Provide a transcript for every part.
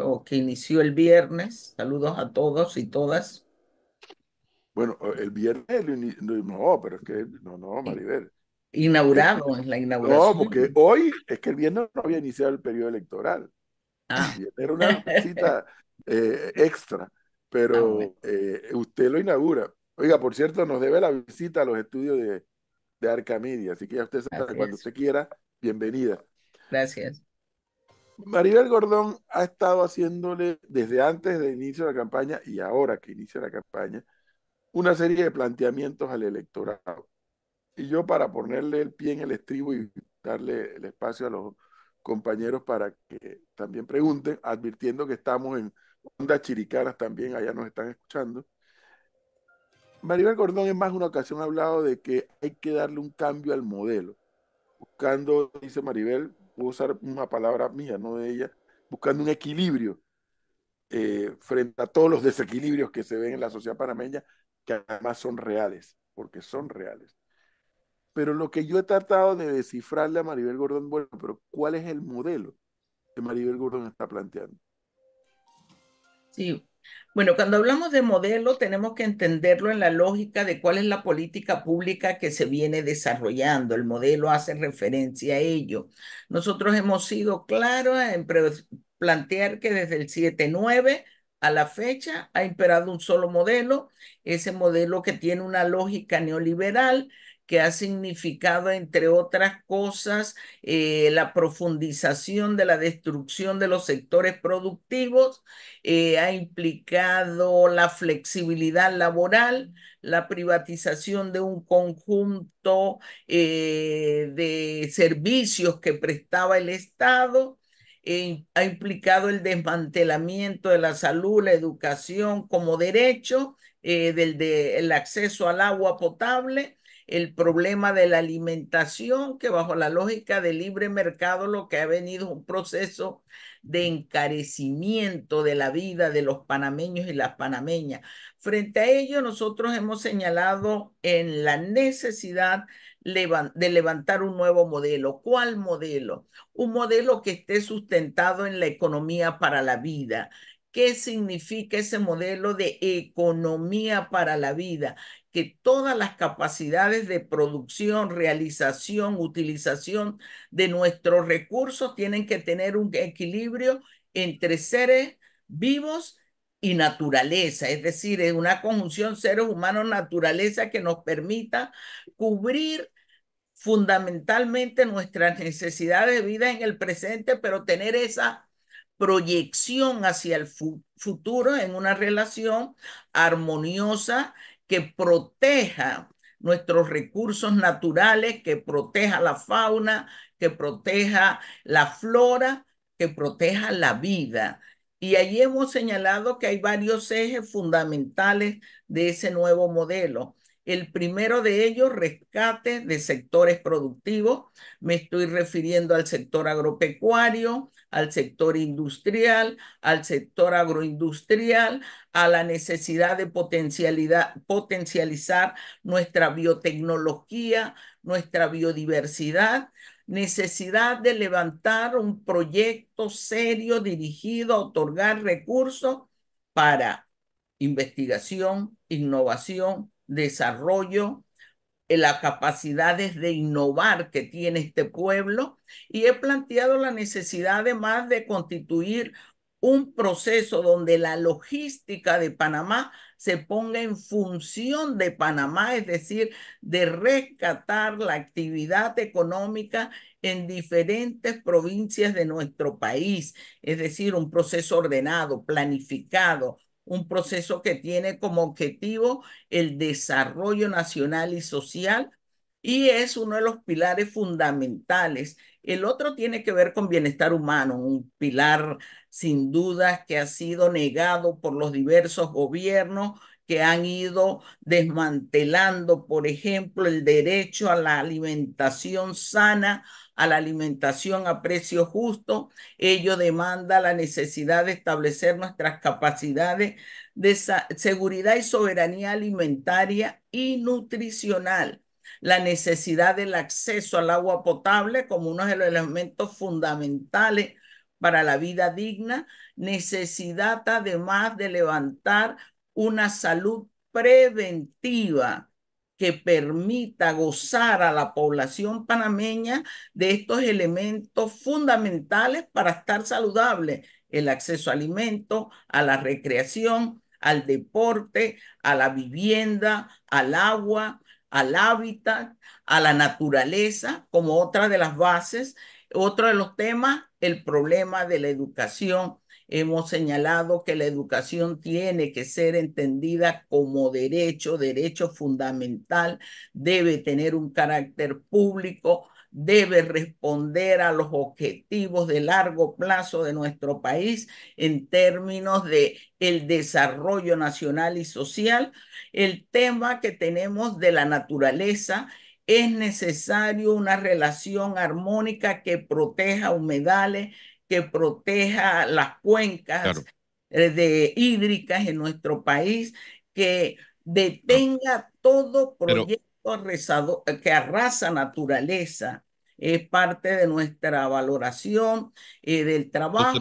o que inició el viernes. Saludos a todos y todas. Bueno, el viernes no, pero es que no, no, Maribel. Inaugurado, es la inauguración. No, porque hoy es que el viernes no había iniciado el periodo electoral. Ah. Era una visita eh, extra, pero ah, eh, usted lo inaugura. Oiga, por cierto, nos debe la visita a los estudios de, de así que ya usted sabe, cuando usted quiera, bienvenida. Gracias. Maribel Gordón ha estado haciéndole desde antes del inicio de la campaña y ahora que inicia la campaña una serie de planteamientos al electorado. Y yo para ponerle el pie en el estribo y darle el espacio a los compañeros para que también pregunten, advirtiendo que estamos en ondas chiricanas también, allá nos están escuchando. Maribel Gordón en más una ocasión ha hablado de que hay que darle un cambio al modelo, buscando, dice Maribel, Puedo usar una palabra mía, no de ella, buscando un equilibrio eh, frente a todos los desequilibrios que se ven en la sociedad panameña, que además son reales, porque son reales. Pero lo que yo he tratado de descifrarle a Maribel Gordón, bueno, pero ¿cuál es el modelo que Maribel Gordón está planteando? Sí, bueno, cuando hablamos de modelo, tenemos que entenderlo en la lógica de cuál es la política pública que se viene desarrollando. El modelo hace referencia a ello. Nosotros hemos sido claros en plantear que desde el 7-9 a la fecha ha imperado un solo modelo, ese modelo que tiene una lógica neoliberal que ha significado, entre otras cosas, eh, la profundización de la destrucción de los sectores productivos, eh, ha implicado la flexibilidad laboral, la privatización de un conjunto eh, de servicios que prestaba el Estado. ha implicado el desmantelamiento de la salud, la educación como derecho, del el acceso al agua potable, el problema de la alimentación, que bajo la lógica del libre mercado lo que ha venido es un proceso de encarecimiento de la vida de los panameños y las panameñas. Frente a ello, nosotros hemos señalado en la necesidad de levantar un nuevo modelo. ¿Cuál modelo? Un modelo que esté sustentado en la economía para la vida, qué significa ese modelo de economía para la vida, que todas las capacidades de producción, realización, utilización de nuestros recursos tienen que tener un equilibrio entre seres vivos y naturaleza, es decir, es una conjunción seres humanos-naturaleza que nos permita cubrir fundamentalmente nuestras necesidades de vida en el presente, pero tener esa proyección hacia el futuro en una relación armoniosa que proteja nuestros recursos naturales, que proteja la fauna, que proteja la flora, que proteja la vida. Y ahí hemos señalado que hay varios ejes fundamentales de ese nuevo modelo. El primero de ellos, rescate de sectores productivos. Me estoy refiriendo al sector agropecuario, al sector industrial, al sector agroindustrial, a la necesidad de potencializar nuestra biotecnología, nuestra biodiversidad, necesidad de levantar un proyecto serio dirigido a otorgar recursos para investigación, innovación, desarrollo, eh, las capacidades de innovar que tiene este pueblo y he planteado la necesidad además de constituir un proceso donde la logística de Panamá se ponga en función de Panamá, es decir, de rescatar la actividad económica en diferentes provincias de nuestro país, es decir, un proceso ordenado, planificado, un proceso que tiene como objetivo el desarrollo nacional y social y es uno de los pilares fundamentales. El otro tiene que ver con bienestar humano, un pilar sin dudas que ha sido negado por los diversos gobiernos que han ido desmantelando, por ejemplo, el derecho a la alimentación sana, a la alimentación a precio justo. Ello demanda la necesidad de establecer nuestras capacidades de seguridad y soberanía alimentaria y nutricional la necesidad del acceso al agua potable como uno de los elementos fundamentales para la vida digna, necesidad además de levantar una salud preventiva que permita gozar a la población panameña de estos elementos fundamentales para estar saludable, el acceso a alimento, a la recreación, al deporte, a la vivienda, al agua, al hábitat, a la naturaleza, como otra de las bases. Otro de los temas, el problema de la educación Hemos señalado que la educación tiene que ser entendida como derecho, derecho fundamental, debe tener un carácter público, debe responder a los objetivos de largo plazo de nuestro país en términos de el desarrollo nacional y social. El tema que tenemos de la naturaleza es necesario una relación armónica que proteja humedales, que proteja las cuencas eh, de hídricas en nuestro país, que detenga todo proyecto rezado, eh, que arrasa naturaleza. Es parte de nuestra valoración eh, del trabajo.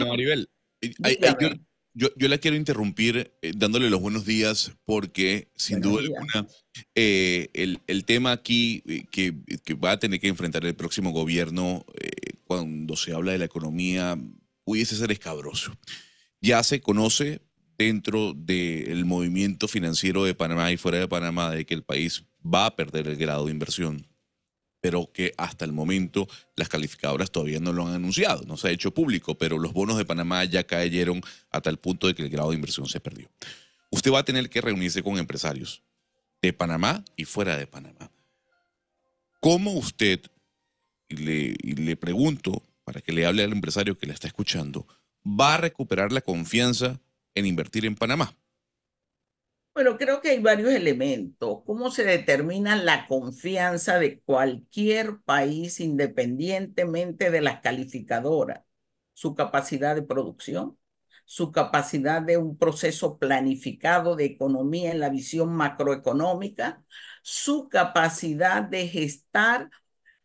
yo, la quiero interrumpir dándole los buenos días porque sin duda alguna el, tema aquí que, que, va a tener que enfrentar el próximo gobierno cuando se habla de la economía hubiese ser escabroso. Ya se conoce dentro del movimiento financiero de Panamá y fuera de Panamá de que el país va a perder el grado de inversión, pero que hasta el momento las calificadoras todavía no lo han anunciado, no se ha hecho público, pero los bonos de Panamá ya cayeron hasta el punto de que el grado de inversión se perdió. Usted va a tener que reunirse con empresarios de Panamá y fuera de Panamá. ¿Cómo usted y le, pregunto, para que le hable al empresario que la está escuchando, ¿va a recuperar la confianza en invertir en Panamá? Bueno, creo que hay varios elementos. ¿Cómo se determina la confianza de cualquier país independientemente de las calificadoras? Su capacidad de producción, su capacidad de un proceso planificado de economía en la visión macroeconómica, su capacidad de gestar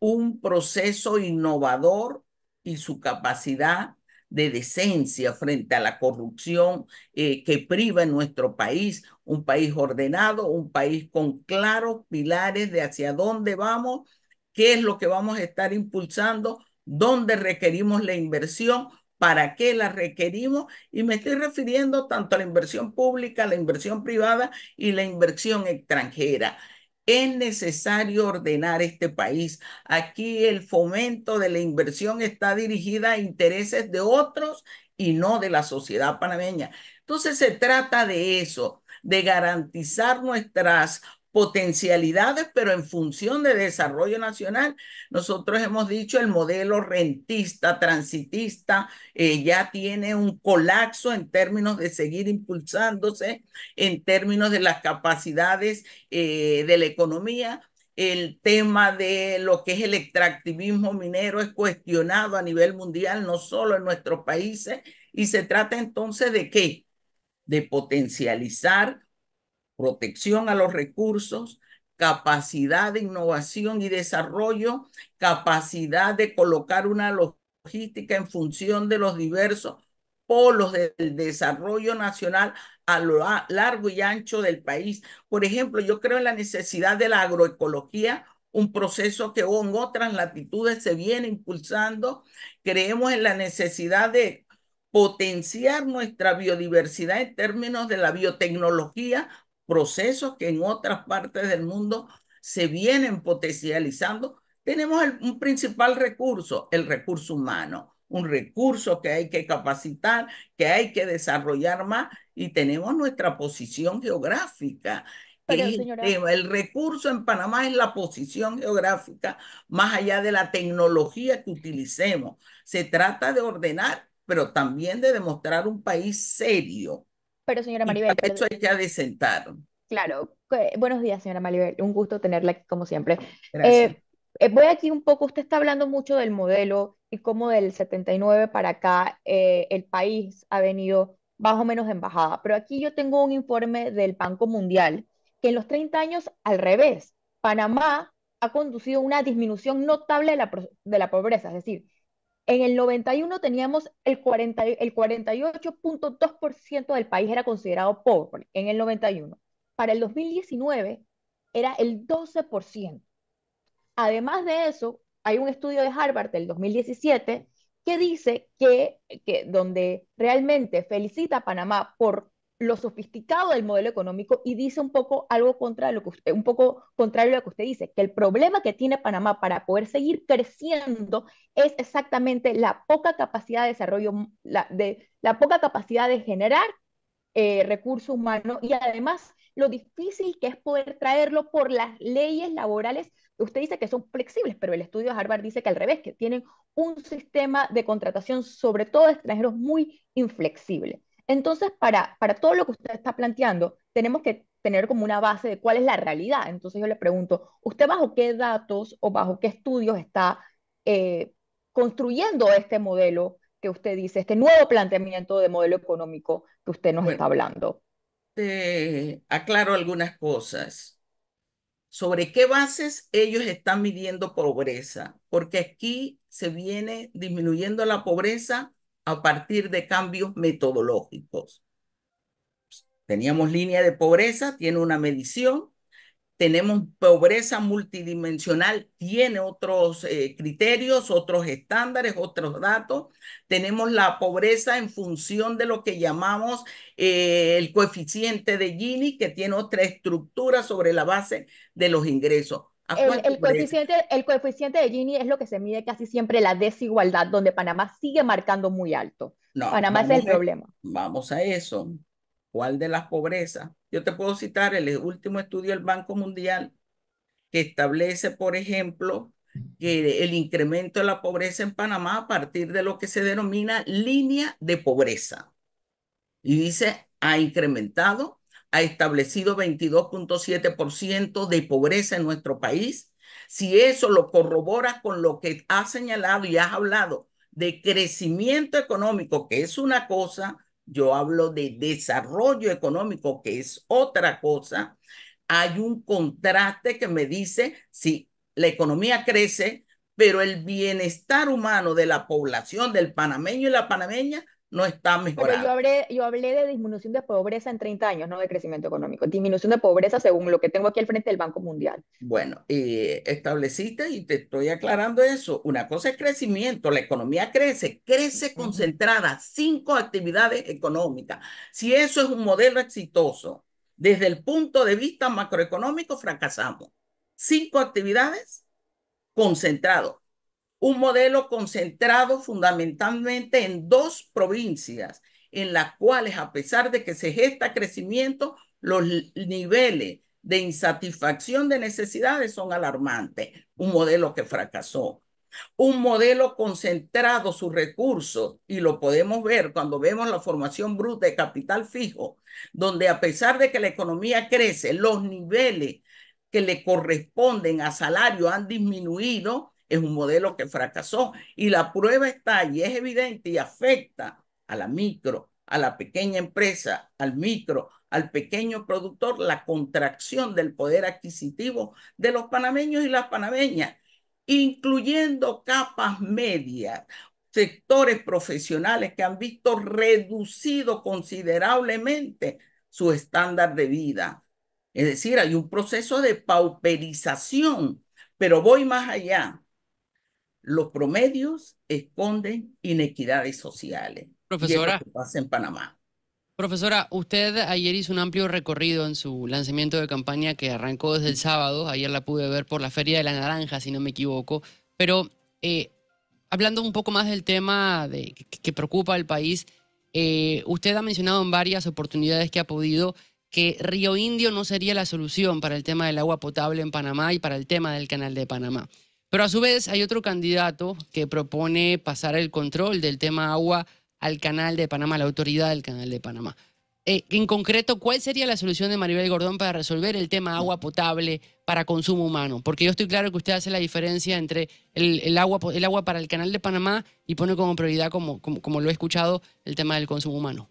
un proceso innovador y su capacidad de decencia frente a la corrupción eh, que priva en nuestro país, un país ordenado, un país con claros pilares de hacia dónde vamos, qué es lo que vamos a estar impulsando, dónde requerimos la inversión, para qué la requerimos, y me estoy refiriendo tanto a la inversión pública, la inversión privada y la inversión extranjera. Es necesario ordenar este país. Aquí el fomento de la inversión está dirigida a intereses de otros y no de la sociedad panameña. Entonces se trata de eso, de garantizar nuestras potencialidades, pero en función de desarrollo nacional. Nosotros hemos dicho el modelo rentista, transitista, eh, ya tiene un colapso en términos de seguir impulsándose, en términos de las capacidades eh, de la economía. El tema de lo que es el extractivismo minero es cuestionado a nivel mundial, no solo en nuestros países. Y se trata entonces de qué? De potencializar protección a los recursos, capacidad de innovación y desarrollo, capacidad de colocar una logística en función de los diversos polos del desarrollo nacional a lo largo y ancho del país. Por ejemplo, yo creo en la necesidad de la agroecología, un proceso que en otras latitudes se viene impulsando. Creemos en la necesidad de potenciar nuestra biodiversidad en términos de la biotecnología procesos que en otras partes del mundo se vienen potencializando, tenemos un principal recurso, el recurso humano, un recurso que hay que capacitar, que hay que desarrollar más y tenemos nuestra posición geográfica. el recurso en Panamá es la posición geográfica, más allá de la tecnología que utilicemos. Se trata de ordenar, pero también de demostrar un país serio, pero señora Maribel... ya de sentar. Claro. buenos días, señora Maribel. Un gusto tenerla aquí como siempre. Eh, eh, voy aquí un poco, usted está hablando mucho del modelo y cómo del 79 para acá eh, el país ha venido más o menos embajada, Pero aquí yo tengo un informe del Banco Mundial que en los 30 años, al revés, Panamá ha conducido una disminución notable de la, de la pobreza, es decir, en el 91 teníamos el, 48.2% del país era considerado pobre, en el 91. Para el 2019 era el 12%. Además de eso, hay un estudio de Harvard del 2017 que dice que donde realmente felicita a Panamá por lo sofisticado del modelo económico y dice un poco algo contra lo que un poco contrario a lo que usted dice, que el problema que tiene Panamá para poder seguir creciendo es exactamente la poca capacidad de desarrollo, la, de, la poca capacidad de generar eh, recursos humanos y además lo difícil que es poder traerlo por las leyes laborales. Usted dice que son flexibles, pero el estudio de Harvard dice que al revés, que tienen un sistema de contratación, sobre todo extranjeros, muy inflexible. Entonces, para, para todo lo que usted está planteando, tenemos que tener como una base de cuál es la realidad. Entonces yo le pregunto, ¿usted bajo qué datos o bajo qué estudios está eh, construyendo este modelo que usted dice, este nuevo planteamiento de modelo económico que usted nos está hablando? Te aclaro algunas cosas. ¿Sobre qué bases ellos están midiendo pobreza? Porque aquí se viene disminuyendo la pobreza a partir de cambios metodológicos. Teníamos línea de pobreza, tiene una medición. Tenemos pobreza multidimensional, tiene otros eh, criterios, otros estándares, otros datos. Tenemos la pobreza en función de lo que llamamos eh, el coeficiente de Gini, que tiene otra estructura sobre la base de los ingresos. El, coeficiente, el coeficiente de Gini es lo que se mide casi siempre la desigualdad, donde Panamá sigue marcando muy alto. Panamá es el problema. Vamos a eso. ¿Cuál de las pobreza? Yo te puedo citar el último estudio del Banco Mundial que establece, por ejemplo, que el incremento de la pobreza en Panamá a partir de lo que se denomina línea de pobreza. Y dice, ha incrementado ha establecido 22.7% de pobreza en nuestro país, si eso lo corroboras con lo que ha señalado y has hablado de crecimiento económico, que es una cosa, yo hablo de desarrollo económico, que es otra cosa, hay un contraste que me dice, si la economía crece, pero el bienestar humano de la población, del panameño y la panameña, no está mejorando. Pero yo hablé, de disminución de pobreza en 30 años, no de crecimiento económico. Disminución de pobreza según lo que tengo aquí al frente del Banco Mundial. Bueno, estableciste y te estoy aclarando eso. Una cosa es crecimiento, la economía crece, crece concentrada, cinco actividades económicas. Si eso es un modelo exitoso, desde el punto de vista macroeconómico fracasamos. Cinco actividades concentradas un modelo concentrado fundamentalmente en dos provincias, en las cuales, a pesar de que se gesta crecimiento, los niveles de insatisfacción de necesidades son alarmantes. Un modelo que fracasó. Un modelo concentrado sus recursos, y lo podemos ver cuando vemos la formación bruta de capital fijo, donde a pesar de que la economía crece, los niveles que le corresponden a salario han disminuido es un modelo que fracasó y la prueba está y es evidente y afecta a la micro, a la pequeña empresa, al micro, al pequeño productor, la contracción del poder adquisitivo de los panameños y las panameñas, incluyendo capas medias, sectores profesionales que han visto reducido considerablemente su estándar de vida. Es decir, hay un proceso de pauperización, pero voy más allá los promedios esconden inequidades sociales. Profesora. Panamá. Profesora, usted ayer hizo un amplio recorrido en su lanzamiento de campaña que arrancó desde el sábado. Ayer la pude ver por la Feria de la Naranja, si no me equivoco. Pero eh, hablando un poco más del tema que, preocupa al país, eh, usted ha mencionado en varias oportunidades que ha podido que Río Indio no sería la solución para el tema del agua potable en Panamá y para el tema del canal de Panamá. Pero a su vez hay otro candidato que propone pasar el control del tema agua al canal de Panamá, la autoridad del canal de Panamá. Eh, en concreto, ¿cuál sería la solución de Maribel Gordón para resolver el tema agua potable para consumo humano? Porque yo estoy claro que usted hace la diferencia entre el, agua, el agua para el canal de Panamá y pone como prioridad, como, como, como, lo he escuchado, el tema del consumo humano.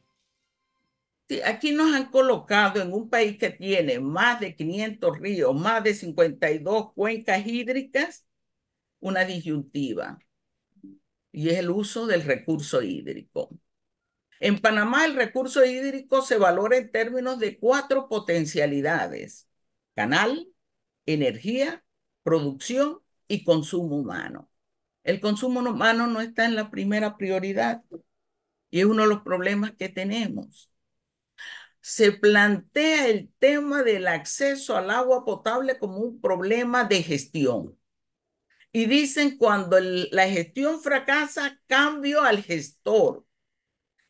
Sí, aquí nos han colocado en un país que tiene más de 500 ríos, más de 52 cuencas hídricas, una disyuntiva y es el uso del recurso hídrico. En Panamá el recurso hídrico se valora en términos de cuatro potencialidades, canal, energía, producción y consumo humano. El consumo humano no está en la primera prioridad y es uno de los problemas que tenemos. Se plantea el tema del acceso al agua potable como un problema de gestión y dicen, cuando la gestión fracasa, cambio al gestor.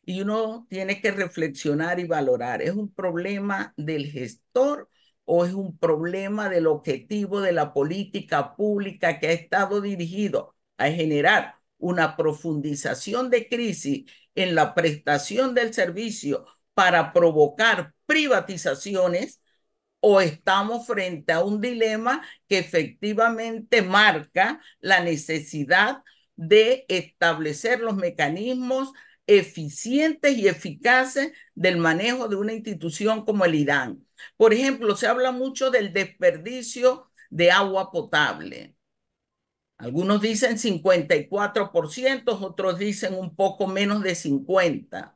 Y uno tiene que reflexionar y valorar, ¿es un problema del gestor o es un problema del objetivo de la política pública que ha estado dirigido a generar una profundización de crisis en la prestación del servicio para provocar privatizaciones o estamos frente a un dilema que efectivamente marca la necesidad de establecer los mecanismos eficientes y eficaces del manejo de una institución como el IDAN. Por ejemplo, se habla mucho del desperdicio de agua potable. Algunos dicen 54%, otros dicen un poco menos de 50%.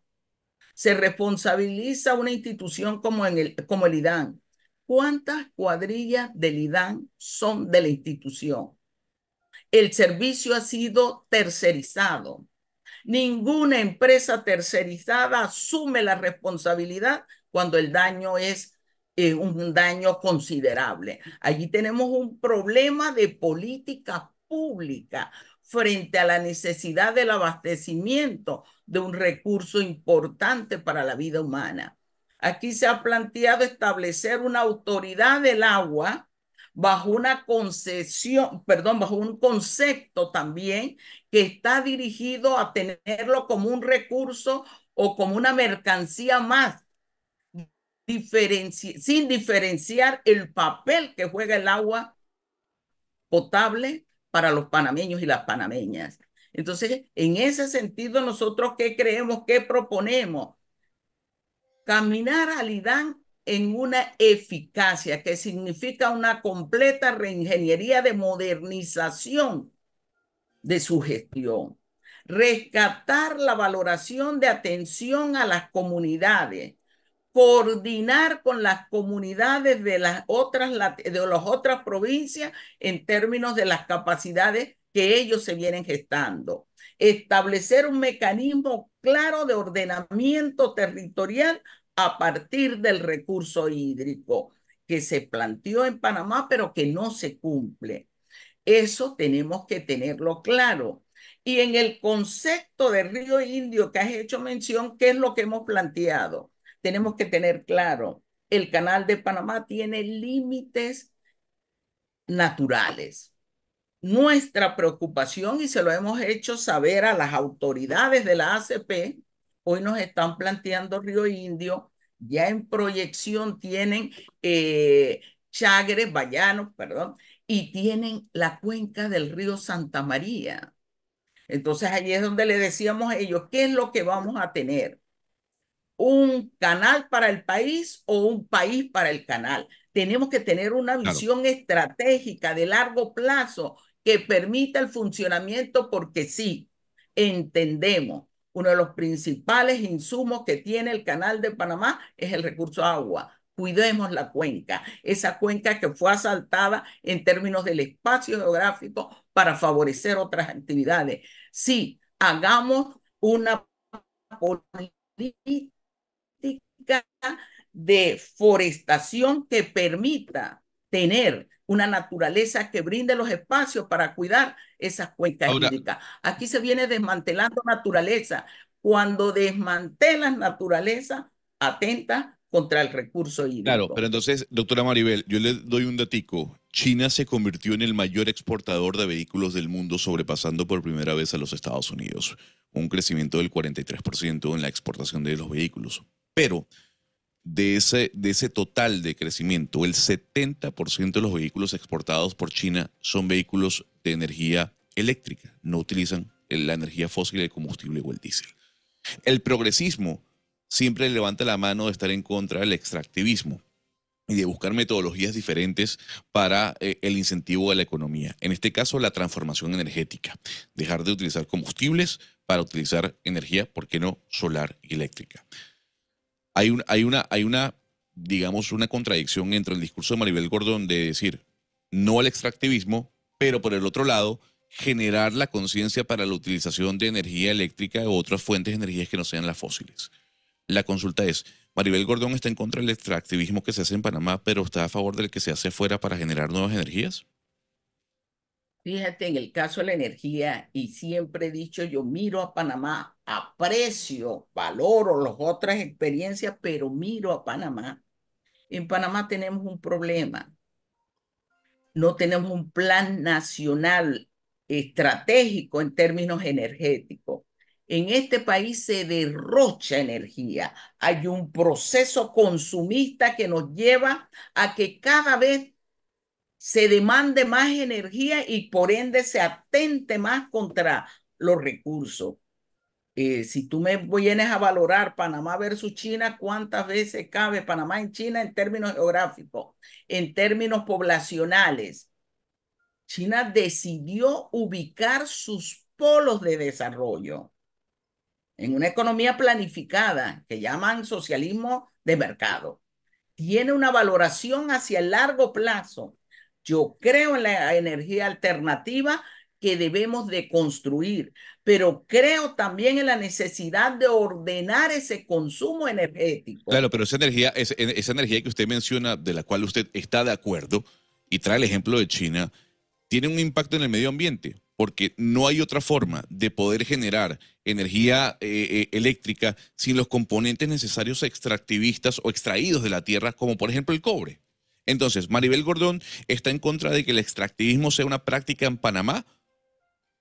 Se responsabiliza una institución como, en el, como el IDAN cuántas cuadrillas del IDAN son de la institución. El servicio ha sido tercerizado. Ninguna empresa tercerizada asume la responsabilidad cuando el daño es eh, un daño considerable. Allí tenemos un problema de política pública frente a la necesidad del abastecimiento de un recurso importante para la vida humana. Aquí se ha planteado establecer una autoridad del agua bajo una concesión, perdón, bajo un concepto también que está dirigido a tenerlo como un recurso o como una mercancía más, sin diferenciar el papel que juega el agua potable para los panameños y las panameñas. Entonces, en ese sentido, nosotros qué creemos, qué proponemos, Caminar al IDAN en una eficacia que significa una completa reingeniería de modernización de su gestión. Rescatar la valoración de atención a las comunidades coordinar con las comunidades de las otras, de las otras provincias en términos de las capacidades que ellos se vienen gestando. Establecer un mecanismo claro de ordenamiento territorial a partir del recurso hídrico que se planteó en Panamá, pero que no se cumple. Eso tenemos que tenerlo claro. Y en el concepto de río indio que has hecho mención, ¿qué es lo que hemos planteado? tenemos que tener claro, el canal de Panamá tiene límites naturales. Nuestra preocupación, y se lo hemos hecho saber a las autoridades de la ACP, hoy nos están planteando Río Indio, ya en proyección tienen eh, Chagres, Vallanos, perdón, y tienen la cuenca del río Santa María. Entonces allí es donde le decíamos a ellos, ¿qué es lo que vamos a tener? un canal para el país o un país para el canal. Tenemos que tener una visión estratégica de largo plazo que permita el funcionamiento porque sí, entendemos, uno de los principales insumos que tiene el canal de Panamá es el recurso agua. Cuidemos la cuenca, esa cuenca que fue asaltada en términos del espacio geográfico para favorecer otras actividades. Sí, hagamos una política deforestación de forestación que permita tener una naturaleza que brinde los espacios para cuidar esas cuencas hídricas. Aquí se viene desmantelando naturaleza. Cuando desmantelas naturaleza, atenta contra el recurso hídrico. Claro, pero entonces, doctora Maribel, yo le doy un datico. China se convirtió en el mayor exportador de vehículos del mundo, sobrepasando por primera vez a los Estados Unidos, un crecimiento del 43% en la exportación de los vehículos. Pero de ese, de ese total de crecimiento, el 70% de los vehículos exportados por China son vehículos de energía eléctrica, no utilizan la energía fósil, el combustible o el diésel. El progresismo siempre levanta la mano de estar en contra del extractivismo, y de buscar metodologías diferentes para eh, el incentivo de la economía. En este caso, la transformación energética. Dejar de utilizar combustibles para utilizar energía, ¿por qué no solar y eléctrica? Hay, hay, una, hay una, digamos, una contradicción entre el discurso de Maribel Gordón de decir no al extractivismo, pero por el otro lado, generar la conciencia para la utilización de energía eléctrica u otras fuentes de energía que no sean las fósiles. La consulta es, Maribel Gordón está en contra del extractivismo que se hace en Panamá, pero está a favor del que se hace fuera para generar nuevas energías. Fíjate, en el caso de la energía, y siempre he dicho, yo miro a Panamá, aprecio, valoro las otras experiencias, pero miro a Panamá. En Panamá tenemos un problema. No tenemos un plan nacional estratégico en términos energéticos. En este país se derrocha energía. Hay un proceso consumista que nos lleva a que cada vez se demande más energía y por ende se atente más contra los recursos. Eh, si tú me vienes a valorar Panamá versus China, ¿cuántas veces cabe Panamá en China en términos geográficos, en términos poblacionales? China decidió ubicar sus polos de desarrollo en una economía planificada que llaman socialismo de mercado, tiene una valoración hacia el largo plazo. Yo creo en la energía alternativa que debemos de construir, pero creo también en la necesidad de ordenar ese consumo energético. Claro, pero esa energía, esa energía que usted menciona, de la cual usted está de acuerdo, y trae el ejemplo de China, tiene un impacto en el medio ambiente porque no hay otra forma de poder generar energía eh, eh, eléctrica sin los componentes necesarios extractivistas o extraídos de la tierra, como por ejemplo el cobre. Entonces, Maribel Gordón está en contra de que el extractivismo sea una práctica en Panamá.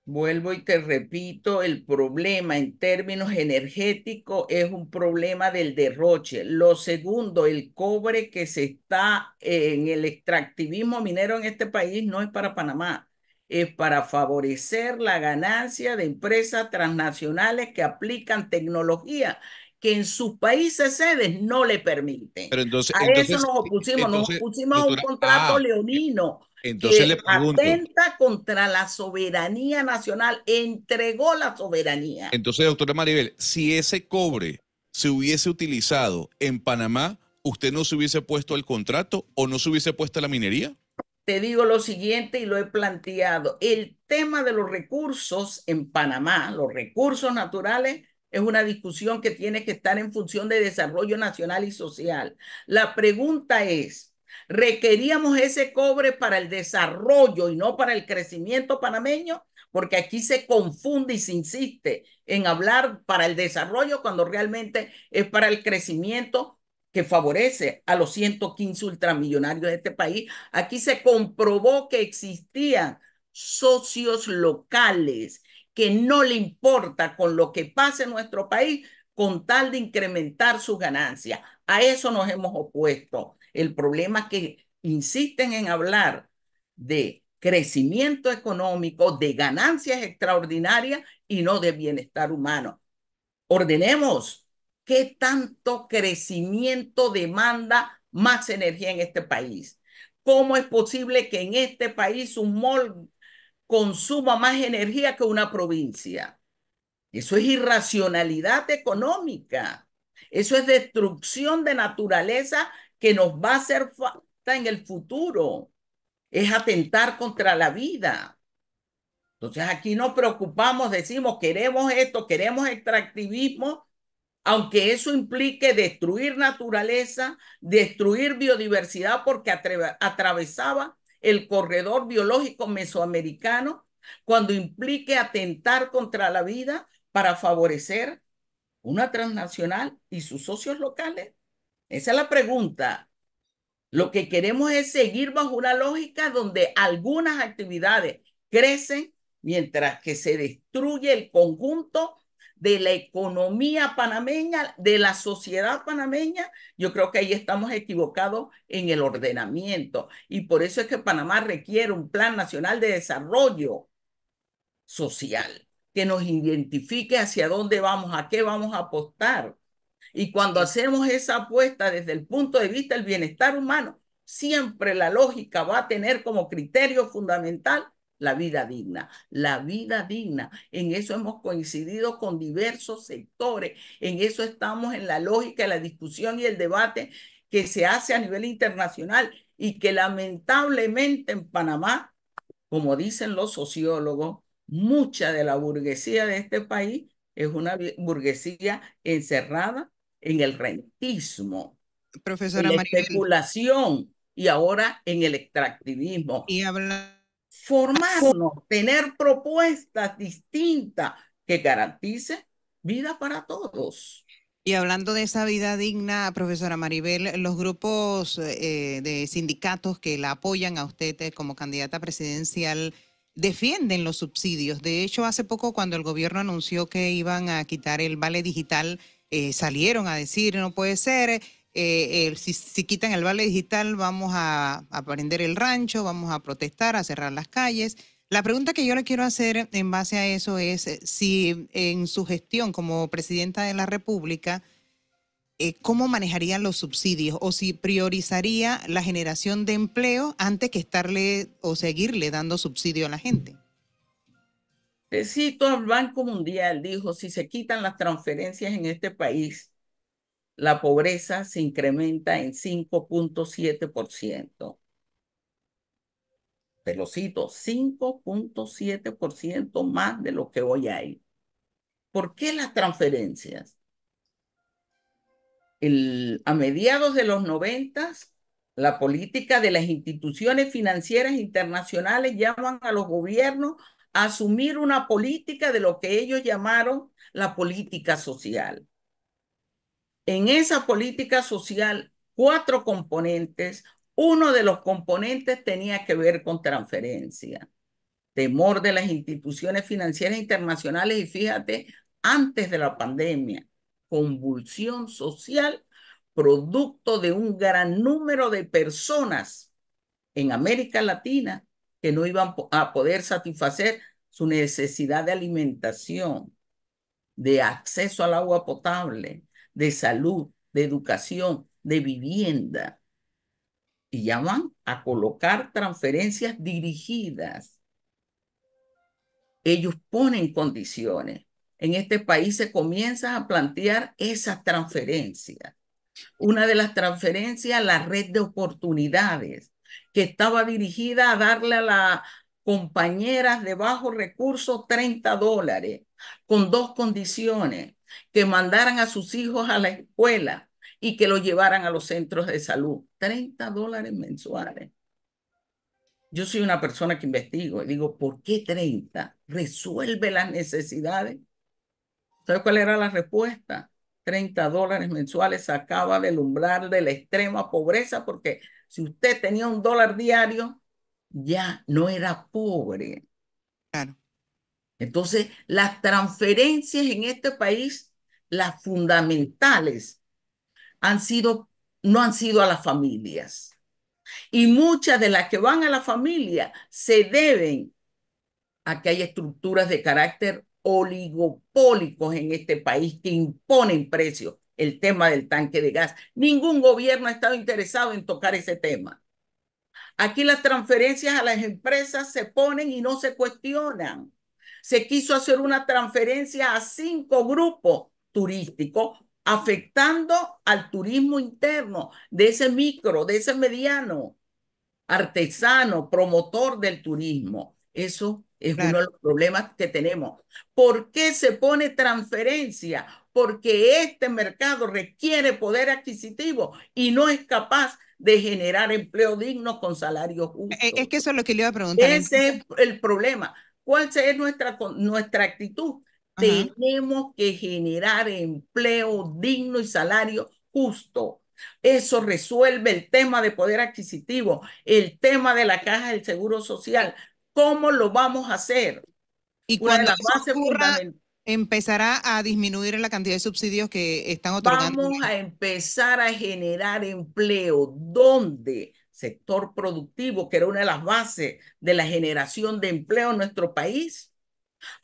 Vuelvo y te repito, el problema en términos energéticos es un problema del derroche. Lo segundo, el cobre que se está eh, en el extractivismo minero en este país no es para Panamá es para favorecer la ganancia de empresas transnacionales que aplican tecnología que en sus países sedes no le permiten. Pero entonces, a entonces, eso nos opusimos, nos opusimos a un contrato ah, leonino entonces que le atenta contra la soberanía nacional, entregó la soberanía. Entonces, doctora Maribel, si ese cobre se hubiese utilizado en Panamá, ¿usted no se hubiese puesto el contrato o no se hubiese puesto la minería? te digo lo siguiente y lo he planteado. El tema de los recursos en Panamá, los recursos naturales, es una discusión que tiene que estar en función de desarrollo nacional y social. La pregunta es, ¿requeríamos ese cobre para el desarrollo y no para el crecimiento panameño? Porque aquí se confunde y se insiste en hablar para el desarrollo cuando realmente es para el crecimiento que favorece a los 115 ultramillonarios de este país, aquí se comprobó que existían socios locales que no le importa con lo que pase en nuestro país con tal de incrementar sus ganancias. A eso nos hemos opuesto. El problema es que insisten en hablar de crecimiento económico, de ganancias extraordinarias y no de bienestar humano. Ordenemos qué tanto crecimiento demanda más energía en este país. ¿Cómo es posible que en este país un mol consuma más energía que una provincia? Eso es irracionalidad económica. Eso es destrucción de naturaleza que nos va a hacer falta en el futuro. Es atentar contra la vida. Entonces aquí nos preocupamos, decimos, queremos esto, queremos extractivismo, aunque eso implique destruir naturaleza, destruir biodiversidad, porque atravesaba el corredor biológico mesoamericano, cuando implique atentar contra la vida para favorecer una transnacional y sus socios locales. Esa es la pregunta. Lo que queremos es seguir bajo una lógica donde algunas actividades crecen mientras que se destruye el conjunto de la economía panameña, de la sociedad panameña, yo creo que ahí estamos equivocados en el ordenamiento. Y por eso es que Panamá requiere un plan nacional de desarrollo social que nos identifique hacia dónde vamos, a qué vamos a apostar. Y cuando hacemos esa apuesta desde el punto de vista del bienestar humano, siempre la lógica va a tener como criterio fundamental la vida digna, la vida digna. En eso hemos coincidido con diversos sectores, en eso estamos en la lógica, la discusión y el debate que se hace a nivel internacional y que lamentablemente en Panamá, como dicen los sociólogos, mucha de la burguesía de este país es una burguesía encerrada en el rentismo, en la especulación y ahora en el extractivismo. Y formarnos, tener propuestas distintas que garanticen vida para todos. Y hablando de esa vida digna, profesora Maribel, los grupos eh, de sindicatos que la apoyan a usted eh, como candidata presidencial defienden los subsidios. De hecho, hace poco cuando el gobierno anunció que iban a quitar el vale digital, eh, salieron a decir, no puede ser, eh, si, quitan el vale digital, vamos a, a prender el rancho, vamos a protestar, a cerrar las calles. La pregunta que yo le quiero hacer en base a eso es eh, si en su gestión como presidenta de la República, eh, ¿cómo manejaría los subsidios o si priorizaría la generación de empleo antes que estarle o seguirle dando subsidio a la gente? al Banco Mundial, dijo, si se quitan las transferencias en este país, la pobreza se incrementa en 5.7%. Te lo cito, 5.7% más de lo que hoy hay. ¿Por qué las transferencias? a mediados de los noventas, la política de las instituciones financieras internacionales llaman a los gobiernos a asumir una política de lo que ellos llamaron la política social en esa política social cuatro componentes. Uno de los componentes tenía que ver con transferencia, temor de las instituciones financieras internacionales y fíjate, antes de la pandemia, convulsión social producto de un gran número de personas en América Latina que no iban a poder satisfacer su necesidad de alimentación, de acceso al agua potable, de salud, de educación, de vivienda. Y ya van a colocar transferencias dirigidas. Ellos ponen condiciones. En este país se comienza a plantear esas transferencias. Una de las transferencias, la red de oportunidades, que estaba dirigida a darle a las compañeras de bajo recurso 30 dólares, con dos condiciones, que mandaran a sus hijos a la escuela y que los llevaran a los centros de salud. 30 dólares mensuales. Yo soy una persona que investigo y digo, ¿por qué 30? ¿Resuelve las necesidades? ¿Sabes cuál era la respuesta? 30 dólares mensuales acaba del umbral de la extrema pobreza porque si usted tenía un dólar diario, ya no era pobre. Claro. Entonces, las transferencias en este país, las fundamentales, han sido, no han sido a las familias. Y muchas de las que van a la familia se deben a que hay estructuras de carácter oligopólicos en este país que imponen precios. El tema del tanque de gas. Ningún gobierno ha estado interesado en tocar ese tema. Aquí las transferencias a las empresas se ponen y no se cuestionan se quiso hacer una transferencia a cinco grupos turísticos, afectando al turismo interno de ese micro, de ese mediano artesano, promotor del turismo. Eso es uno de los problemas que tenemos. ¿Por qué se pone transferencia? Porque este mercado requiere poder adquisitivo y no es capaz de generar empleo digno con salarios eh, eh, justos. Es que eso es lo que le iba a preguntar. Ese es el problema. ¿Cuál es nuestra, nuestra actitud? Tenemos que generar empleo digno y salario justo. Eso resuelve el tema de poder adquisitivo, el tema de la caja del seguro social. ¿Cómo lo vamos a hacer? Y cuando se ocurra, empezará a disminuir la cantidad de subsidios que están otorgando. Vamos a empezar a generar empleo. ¿Dónde? sector productivo, que era una de las bases de la generación de empleo en nuestro país,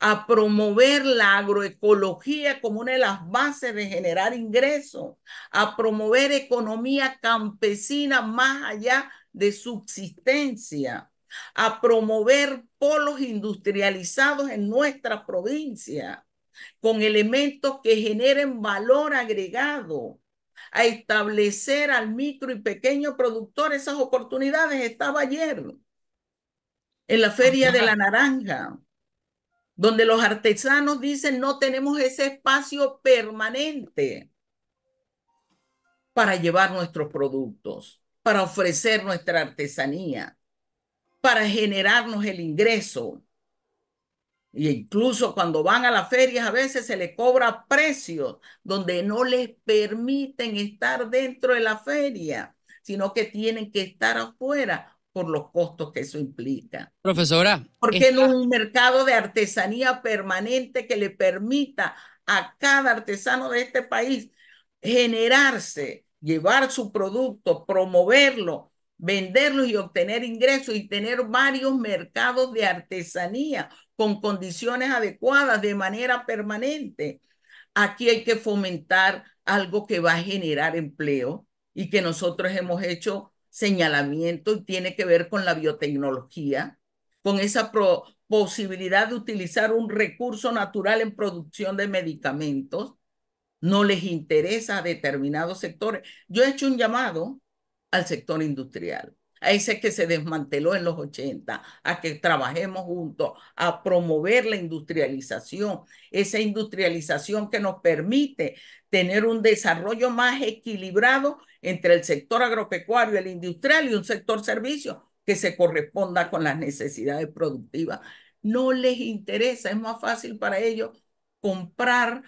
a promover la agroecología como una de las bases de generar ingresos, a promover economía campesina más allá de subsistencia, a promover polos industrializados en nuestra provincia con elementos que generen valor agregado, a establecer al micro y pequeño productor esas oportunidades. Estaba ayer en la Feria de la Naranja, donde los artesanos dicen no tenemos ese espacio permanente para llevar nuestros productos, para ofrecer nuestra artesanía, para generarnos el ingreso. Y incluso cuando van a las ferias a veces se les cobra precios donde no les permiten estar dentro de la feria, sino que tienen que estar afuera por los costos que eso implica. Profesora. Porque no no un mercado de artesanía permanente que le permita a cada artesano de este país generarse, llevar su producto, promoverlo venderlos y obtener ingresos y tener varios mercados de artesanía con condiciones adecuadas de manera permanente. Aquí hay que fomentar algo que va a generar empleo y que nosotros hemos hecho señalamiento y tiene que ver con la biotecnología, con esa posibilidad de utilizar un recurso natural en producción de medicamentos. No les interesa a determinados sectores. Yo he hecho un llamado al sector industrial, a ese que se desmanteló en los 80, a que trabajemos juntos, a promover la industrialización, esa industrialización que nos permite tener un desarrollo más equilibrado entre el sector agropecuario, el industrial y un sector servicio que se corresponda con las necesidades productivas. No les interesa, es más fácil para ellos comprar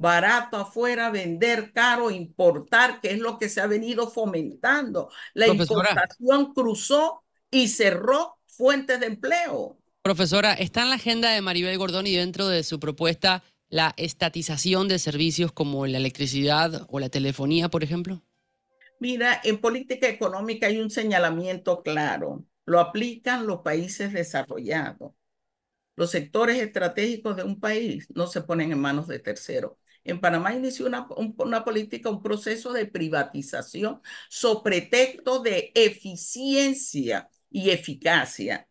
barato afuera, vender caro, importar, que es lo que se ha venido fomentando. La importación cruzó y cerró fuentes de empleo. Profesora, está en la agenda de Maribel Gordón y dentro de su propuesta la estatización de servicios como la electricidad o la telefonía, por ejemplo? Mira, en política económica hay un señalamiento claro. Lo aplican los países desarrollados. Los sectores estratégicos de un país no se ponen en manos de terceros. En Panamá inició una, una política, un proceso de privatización sobre texto de eficiencia y eficacia.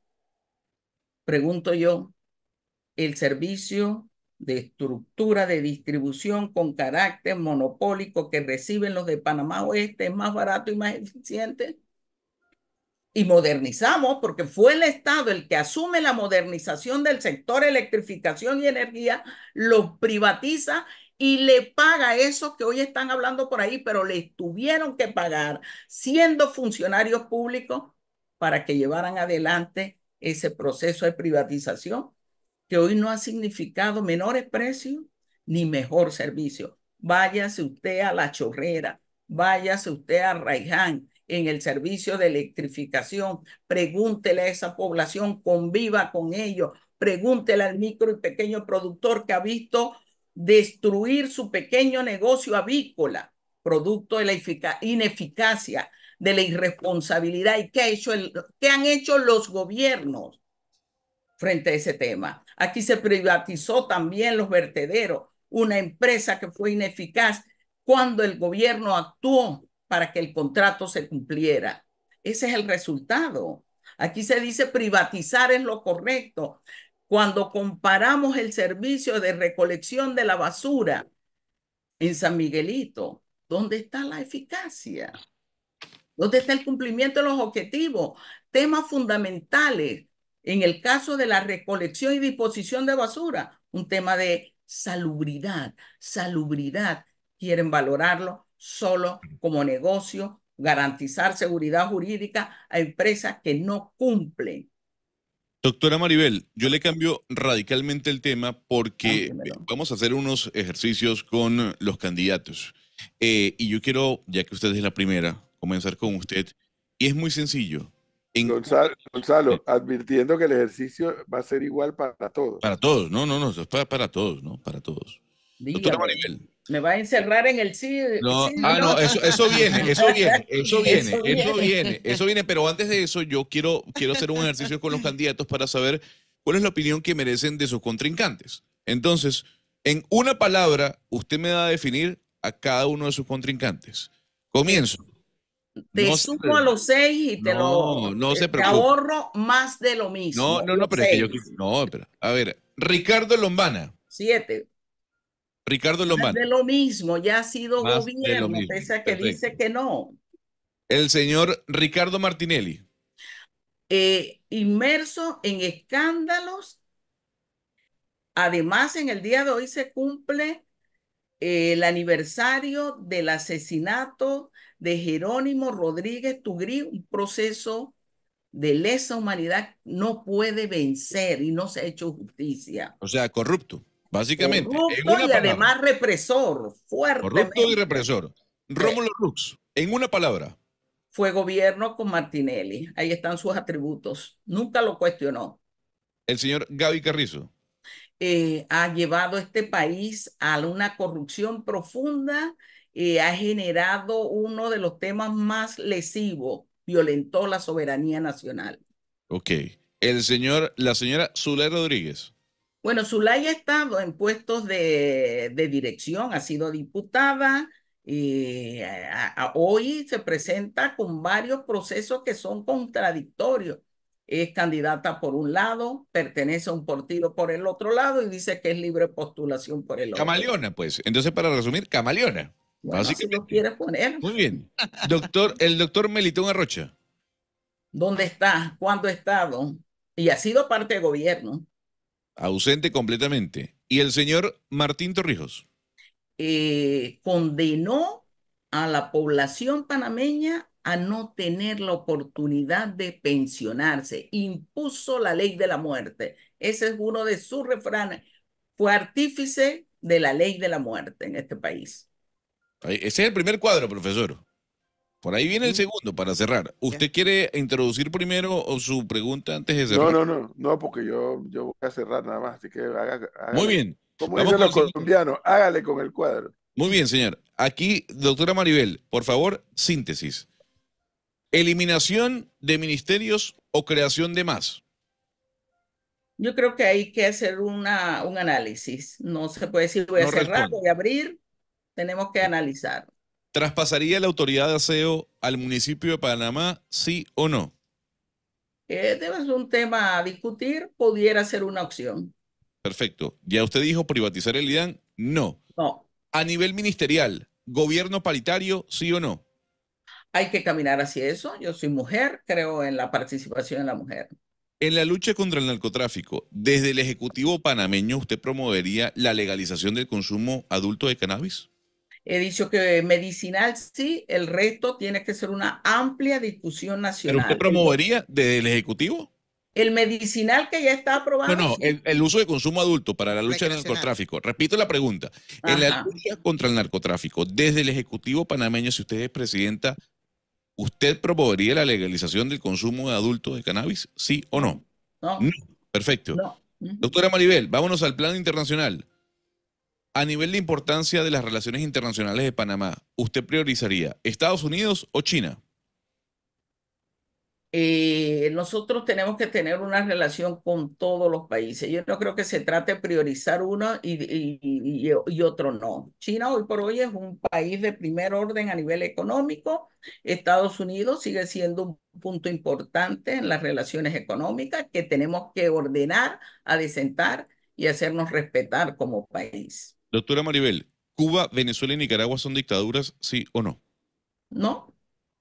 Pregunto yo, ¿el servicio de estructura de distribución con carácter monopólico que reciben los de Panamá Oeste es más barato y más eficiente. Y modernizamos porque fue el Estado el que asume la modernización del sector electrificación y energía, lo privatiza y le paga eso que hoy están hablando por ahí, pero le tuvieron que pagar siendo funcionarios públicos para que llevaran adelante ese proceso de privatización que hoy no ha significado menores precios ni mejor servicio. Váyase usted a La Chorrera, váyase usted a Raiján en el servicio de electrificación, pregúntele a esa población, conviva con ellos, pregúntele al micro y pequeño productor que ha visto destruir su pequeño negocio avícola, producto de la ineficacia, de la irresponsabilidad y qué, hecho han hecho los gobiernos frente a ese tema. Aquí se privatizó también los vertederos, una empresa que fue ineficaz cuando el gobierno actuó para que el contrato se cumpliera. Ese es el resultado. Aquí se dice privatizar es lo correcto cuando comparamos el servicio de recolección de la basura en San Miguelito, ¿dónde está la eficacia? ¿Dónde está el cumplimiento de los objetivos? Temas fundamentales en el caso de la recolección y disposición de basura, un tema de salubridad. Salubridad, quieren valorarlo solo como negocio, garantizar seguridad jurídica a empresas que no cumplen Doctora Maribel, yo le cambio radicalmente el tema porque vamos a hacer unos ejercicios con los candidatos. Eh, y yo quiero, ya que usted es la primera, comenzar con usted. Y es muy sencillo. Gonzalo, advirtiendo que el ejercicio va a ser igual para todos. Para todos, no, no, no, para, todos, ¿no? Para todos. Doctora Maribel, me va a encerrar en el sí, ah, no, eso, eso, viene, eso viene, eso viene, eso viene, eso viene, Pero antes de eso, yo quiero, quiero hacer un ejercicio con los candidatos para saber cuál es la opinión que merecen de sus contrincantes. Entonces, en una palabra, usted me va a definir a cada uno de sus contrincantes. Comienzo. Te sumo a los seis y te lo ahorro más de lo mismo. No, no, no, pero es que yo no, pero, a ver, Ricardo Lombana. Siete. Ricardo Lomán. lo mismo, ya ha sido gobierno, pese a que dice que no. El señor Ricardo Martinelli. Eh, inmerso en escándalos. Además, en el día de hoy se cumple eh, el aniversario del asesinato de Jerónimo Rodríguez Tugri, un proceso de lesa humanidad no puede vencer y no se ha hecho justicia. O sea, corrupto. Básicamente. Corrupto y además represor, fuerte. y represor. Rómulo Rux, en una palabra. Fue gobierno con Martinelli. Ahí están sus atributos. Nunca lo cuestionó. El señor Gaby Carrizo. Eh, ha llevado este país a una corrupción profunda, y eh, ha generado uno de los temas más lesivos, violentó la soberanía nacional. Ok. El señor, la señora Zulé Rodríguez. Bueno, Zulay ha estado en puestos de, dirección, ha sido diputada y eh, hoy se presenta con varios procesos que son contradictorios. Es candidata por un lado, pertenece a un partido por el otro lado y dice que es libre postulación por el otro. Camaleona, pues. Entonces, para resumir, camaleona. que... lo poner. Muy bien. Doctor, el doctor Melitón Arrocha. ¿Dónde está? ¿Cuándo ha estado? Y ha sido parte de gobierno ausente completamente. Y el señor Martín Torrijos. Eh, condenó a la población panameña a no tener la oportunidad de pensionarse. Impuso la ley de la muerte. Ese es uno de sus refranes. Fue artífice de la ley de la muerte en este país. Ese es el primer cuadro, profesor. Por ahí viene el segundo para cerrar. ¿Usted quiere introducir primero su pregunta antes de cerrar? No, no, no, no, porque yo, voy a cerrar nada más, así que haga, Muy bien. Como los colombianos, hágale con el cuadro. Muy bien, señor. Aquí, doctora Maribel, por favor, síntesis. ¿Eliminación de ministerios o creación de más? Yo creo que hay que hacer una, un análisis. No se puede decir voy a cerrar, voy a abrir. Tenemos que analizar. ¿Traspasaría la autoridad de aseo al municipio de Panamá, sí o no? Este eh, es un tema a discutir, pudiera ser una opción. Perfecto. Ya usted dijo privatizar el IDAN, no. No. A nivel ministerial, gobierno paritario, sí o no. Hay que caminar hacia eso. Yo soy mujer, creo en la participación de la mujer. En la lucha contra el narcotráfico, desde el Ejecutivo panameño, ¿usted promovería la legalización del consumo adulto de cannabis? He dicho que medicinal sí, el resto tiene que ser una amplia discusión nacional. ¿Pero usted promovería desde el Ejecutivo? El medicinal que ya está aprobado. No, no, el, uso de consumo adulto para la lucha del narcotráfico. Repito la pregunta. En la lucha contra el narcotráfico, desde el Ejecutivo panameño, si usted es presidenta, ¿usted promovería la legalización del consumo de adultos de cannabis? ¿Sí o no? No. Perfecto. Doctora Maribel, vámonos al plano internacional. A nivel de importancia de las relaciones internacionales de Panamá, ¿usted priorizaría Estados Unidos o China? Eh, nosotros tenemos que tener una relación con todos los países. Yo no creo que se trate de priorizar uno y, otro no. China hoy por hoy es un país de primer orden a nivel económico. Estados Unidos sigue siendo un punto importante en las relaciones económicas que tenemos que ordenar, adecentar y hacernos respetar como país. Doctora Maribel, ¿Cuba, Venezuela y Nicaragua son dictaduras, sí o no? No.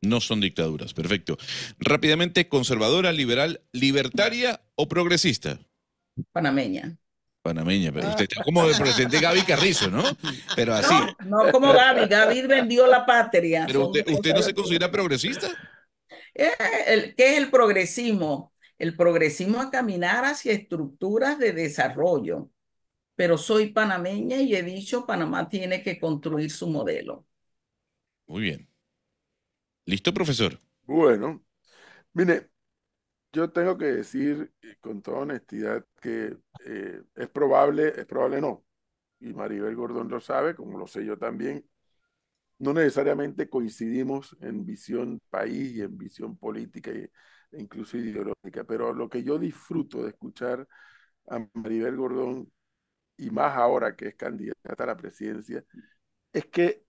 No son dictaduras, perfecto. Rápidamente, conservadora, liberal, libertaria o progresista? Panameña. Panameña, pero usted está como el presidente Gaby Carrizo, ¿no? Pero así. No, como Gaby, Gaby vendió la patria. Pero usted, no se considera progresista. Eh, ¿Qué es el progresismo? El progresismo a caminar hacia estructuras de desarrollo pero soy panameña y he dicho Panamá tiene que construir su modelo. Muy bien. ¿Listo, profesor? Bueno, mire, yo tengo que decir eh, con toda honestidad que eh, es probable, es probable no, y Maribel Gordón lo sabe, como lo sé yo también, no necesariamente coincidimos en visión país y en visión política e incluso ideológica, pero lo que yo disfruto de escuchar a Maribel Gordón y más ahora que es candidata a la presidencia, mm. es que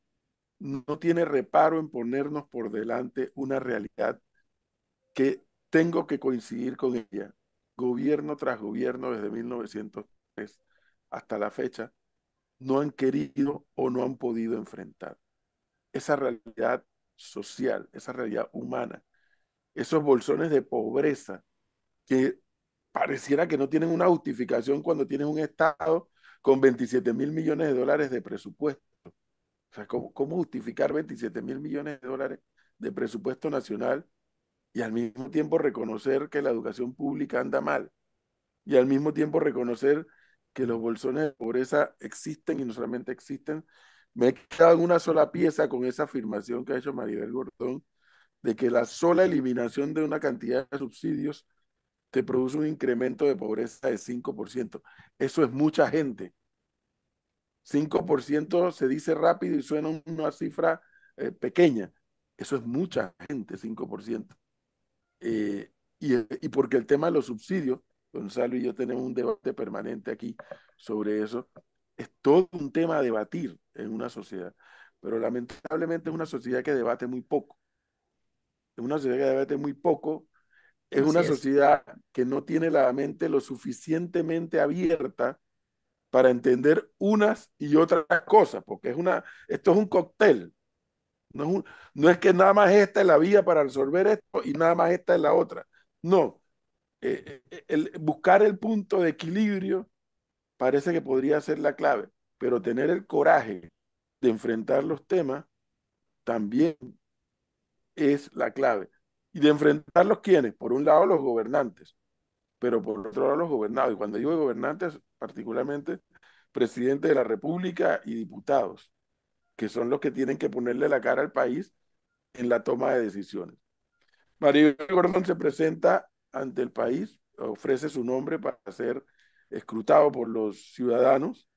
no tiene reparo en ponernos por delante una realidad que tengo que coincidir con ella, gobierno tras gobierno desde 1903 hasta la fecha, no han querido o no han podido enfrentar. Esa realidad social, esa realidad humana, esos bolsones de pobreza que pareciera que no tienen una justificación cuando tienen un Estado con 27 mil millones de dólares de presupuesto. O sea, ¿cómo, justificar 27 mil millones de dólares de presupuesto nacional y al mismo tiempo reconocer que la educación pública anda mal? Y al mismo tiempo reconocer que los bolsones de pobreza existen y no solamente existen. Me he quedado en una sola pieza con esa afirmación que ha hecho Maribel Gordón de que la sola eliminación de una cantidad de subsidios te produce un incremento de pobreza de 5%. Eso es mucha gente. 5% se dice rápido y suena una cifra eh, pequeña. Eso es mucha gente, 5%. Eh, y, eh, y, porque el tema de los subsidios, Gonzalo y yo tenemos un debate permanente aquí sobre eso, es todo un tema a debatir en una sociedad. Pero lamentablemente es una sociedad que debate muy poco. Es una sociedad que debate muy poco es una sociedad que no tiene la mente lo suficientemente abierta para entender unas y otras cosas, porque es una, esto es un cóctel. No es, no es que nada más esta es la vía para resolver esto y nada más esta es la otra. No. Eh, eh, eh, buscar el punto de equilibrio parece que podría ser la clave, pero tener el coraje de enfrentar los temas también es la clave y de enfrentarlos quiénes? Por un lado los gobernantes, pero por otro lado los gobernados. Y cuando digo gobernantes, particularmente presidente de la República y diputados, que son los que tienen que ponerle la cara al país en la toma de decisiones. maría Gordón se presenta ante el país, ofrece su nombre para ser escrutado por los ciudadanos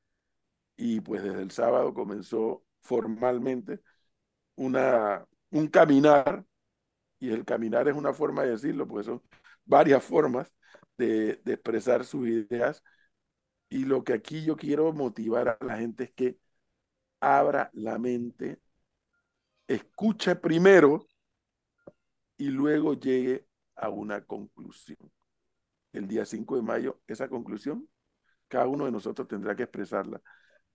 y pues desde el sábado comenzó formalmente una, un caminar y el caminar es una forma de decirlo, pues son varias formas de, expresar sus ideas. Y lo que aquí yo quiero motivar a la gente es que abra la mente, escuche primero y luego llegue a una conclusión. El día 5 de mayo, esa conclusión, cada uno de nosotros tendrá que expresarla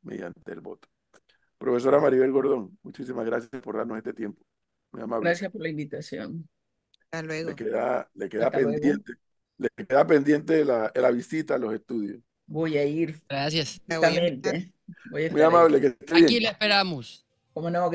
mediante el voto. Profesora Maribel Gordón, muchísimas gracias por darnos este tiempo amable. Gracias por la invitación. Hasta luego. Le queda, le queda pendiente. Le queda pendiente la, la, visita a los estudios. Voy a ir. Gracias. Voy a Muy amable. Que esté Aquí le esperamos. ¿Cómo no,